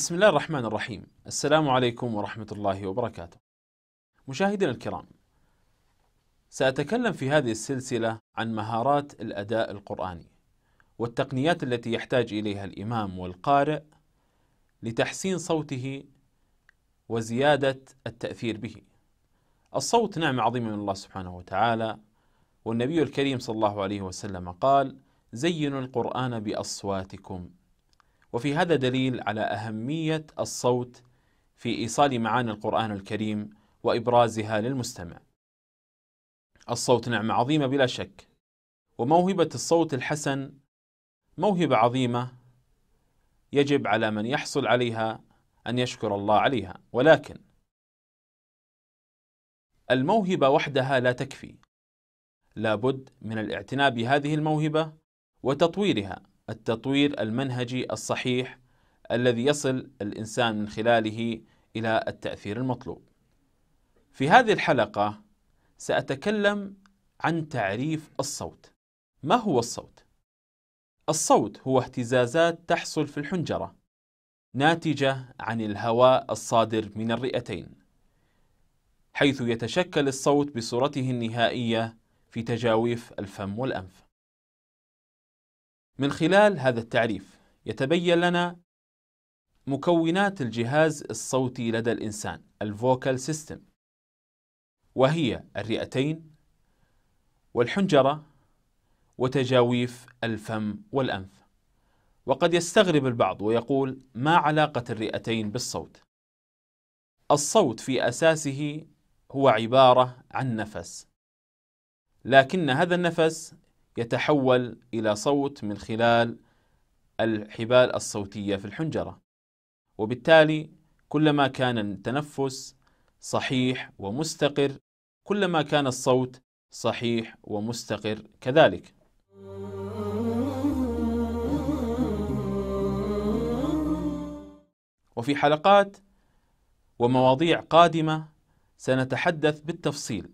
بسم الله الرحمن الرحيم السلام عليكم ورحمة الله وبركاته مشاهدينا الكرام سأتكلم في هذه السلسلة عن مهارات الأداء القرآني والتقنيات التي يحتاج إليها الإمام والقارئ لتحسين صوته وزيادة التأثير به الصوت نعمة عظيمة من الله سبحانه وتعالى والنبي الكريم صلى الله عليه وسلم قال زينوا القرآن بأصواتكم وفي هذا دليل على أهمية الصوت في إيصال معاني القرآن الكريم وإبرازها للمستمع. الصوت نعمة عظيمة بلا شك، وموهبة الصوت الحسن موهبة عظيمة يجب على من يحصل عليها أن يشكر الله عليها، ولكن الموهبة وحدها لا تكفي، لابد من الاعتناء بهذه الموهبة وتطويرها التطوير المنهجي الصحيح الذي يصل الانسان من خلاله الى التاثير المطلوب. في هذه الحلقه ساتكلم عن تعريف الصوت. ما هو الصوت؟ الصوت هو اهتزازات تحصل في الحنجره ناتجه عن الهواء الصادر من الرئتين. حيث يتشكل الصوت بصورته النهائيه في تجاويف الفم والانف. من خلال هذا التعريف يتبين لنا مكونات الجهاز الصوتي لدى الإنسان الفوكال سيستم وهي الرئتين والحنجرة وتجاويف الفم والأنف وقد يستغرب البعض ويقول ما علاقة الرئتين بالصوت الصوت في أساسه هو عبارة عن نفس لكن هذا النفس يتحول إلى صوت من خلال الحبال الصوتية في الحنجرة وبالتالي كلما كان التنفس صحيح ومستقر كلما كان الصوت صحيح ومستقر كذلك وفي حلقات ومواضيع قادمة سنتحدث بالتفصيل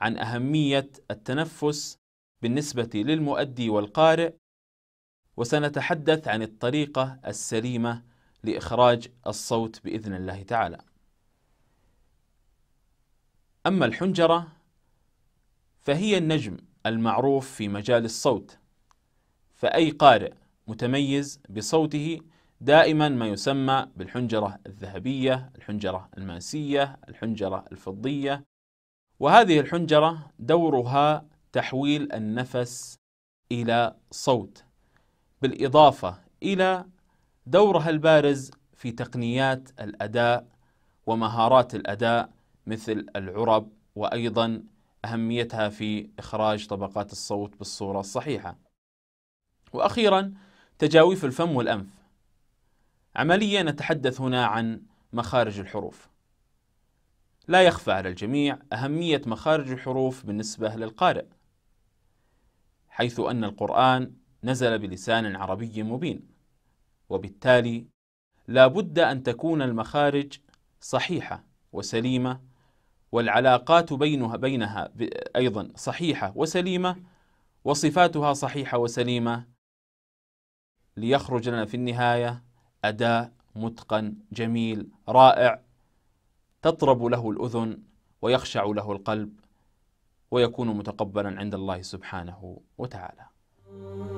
عن أهمية التنفس بالنسبة للمؤدي والقارئ وسنتحدث عن الطريقة السليمة لإخراج الصوت بإذن الله تعالى أما الحنجرة فهي النجم المعروف في مجال الصوت فأي قارئ متميز بصوته دائما ما يسمى بالحنجرة الذهبية الحنجرة الماسية الحنجرة الفضية وهذه الحنجرة دورها تحويل النفس إلى صوت بالإضافة إلى دورها البارز في تقنيات الأداء ومهارات الأداء مثل العرب وأيضا أهميتها في إخراج طبقات الصوت بالصورة الصحيحة وأخيرا تجاويف الفم والأنف عملية نتحدث هنا عن مخارج الحروف لا يخفى على الجميع أهمية مخارج الحروف بالنسبة للقارئ حيث أن القرآن نزل بلسان عربي مبين وبالتالي لا بد أن تكون المخارج صحيحة وسليمة والعلاقات بينها بينها أيضا صحيحة وسليمة وصفاتها صحيحة وسليمة ليخرج لنا في النهاية أداء متقن جميل رائع تطرب له الأذن ويخشع له القلب ويكون متقبلا عند الله سبحانه وتعالى.